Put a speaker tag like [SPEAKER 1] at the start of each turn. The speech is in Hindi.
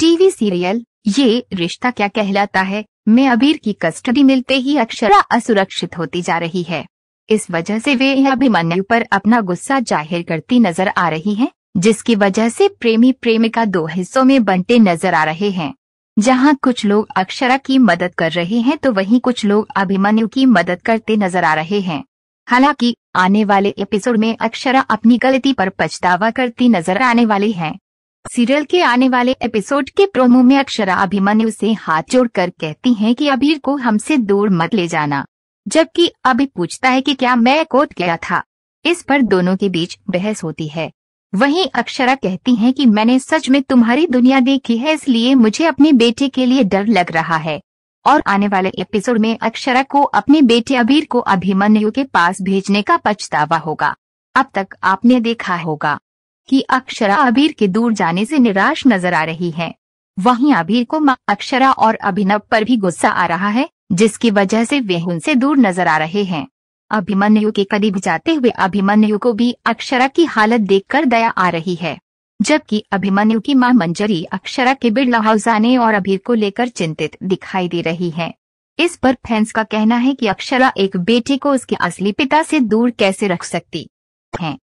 [SPEAKER 1] टीवी सीरियल ये रिश्ता क्या कहलाता है में अबीर की कस्टडी मिलते ही अक्षरा असुरक्षित होती जा रही है इस वजह से वे अभिमन्यु पर अपना गुस्सा जाहिर करती नजर आ रही हैं, जिसकी वजह से प्रेमी प्रेमिका दो हिस्सों में बनते नजर आ रहे हैं जहां कुछ लोग अक्षरा की मदद कर रहे हैं तो वहीं कुछ लोग अभिमन्यु की मदद करते नजर आ रहे हैं हालांकि आने वाले एपिसोड में अक्षरा अपनी गलती पर पछतावा करती नजर आने वाली है सीरियल के आने वाले एपिसोड के प्रोमो में अक्षरा अभिमन्यु से हाथ जोड़कर कहती हैं कि अभीर को हमसे दूर मत ले जाना जबकि अभी पूछता है कि क्या मैं कोट गया था इस पर दोनों के बीच बहस होती है वहीं अक्षरा कहती हैं कि मैंने सच में तुम्हारी दुनिया देखी है इसलिए मुझे अपने बेटे के लिए डर लग रहा है और आने वाले एपिसोड में अक्षरा को अपने बेटे अबीर को अभिमन्यु के पास भेजने का पछतावा होगा अब तक आपने देखा होगा कि अक्षरा अबीर के दूर जाने से निराश नजर आ रही है वहीं अबीर को माँ अक्षरा और अभिनव पर भी गुस्सा आ रहा है जिसकी वजह से वे उनसे दूर नजर आ रहे हैं अभिमन्यु के करीब जाते हुए अभिमन्यु को भी अक्षरा की हालत देखकर दया आ रही है जबकि अभिमन्यु की मां मंजरी अक्षरा के बिरला हाउस आने और अभीर को लेकर चिंतित दिखाई दे रही है इस पर फैंस का कहना है कि अक्षरा एक बेटे को उसके असली पिता से दूर कैसे रख सकती है